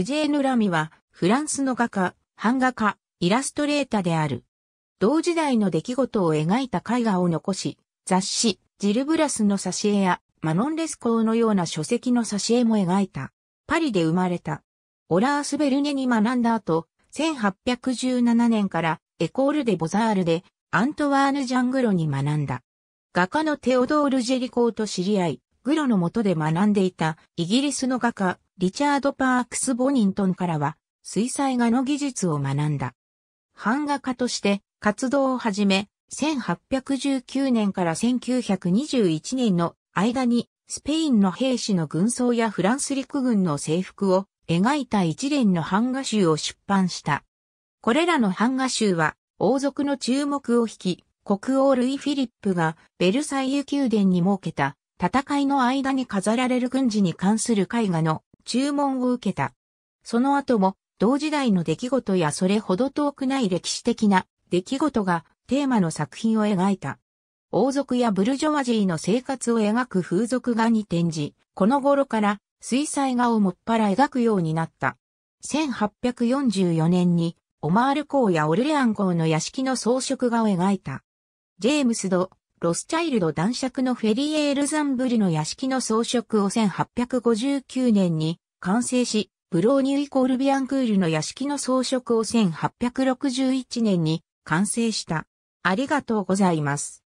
ウジェーヌ・ラミは、フランスの画家、版画家、イラストレーターである。同時代の出来事を描いた絵画を残し、雑誌、ジル・ブラスの挿絵や、マノン・レスコーのような書籍の挿絵も描いた。パリで生まれた。オラース・ベルネに学んだ後、1817年からエコール・デ・ボザールでアントワーヌ・ジャングロに学んだ。画家のテオドール・ジェリコーと知り合い、グロの下で学んでいたイギリスの画家、リチャード・パークス・ボニントンからは、水彩画の技術を学んだ。版画家として活動を始め、1819年から1921年の間に、スペインの兵士の軍装やフランス陸軍の制服を描いた一連の版画集を出版した。これらの版画集は、王族の注目を引き、国王ルイ・フィリップがベルサイユ宮殿に設けた戦いの間に飾られる軍事に関する絵画の注文を受けた。その後も、同時代の出来事やそれほど遠くない歴史的な出来事がテーマの作品を描いた。王族やブルジョワジーの生活を描く風俗画に転じ、この頃から水彩画をもっぱら描くようになった。1844年にオマール港やオルレアン港の屋敷の装飾画を描いた。ジェームス・ド・ロスチャイルド男爵のフェリエールザンブルの屋敷の装飾を1859年に完成し、ブローニュイコールビアンクールの屋敷の装飾を1861年に完成した。ありがとうございます。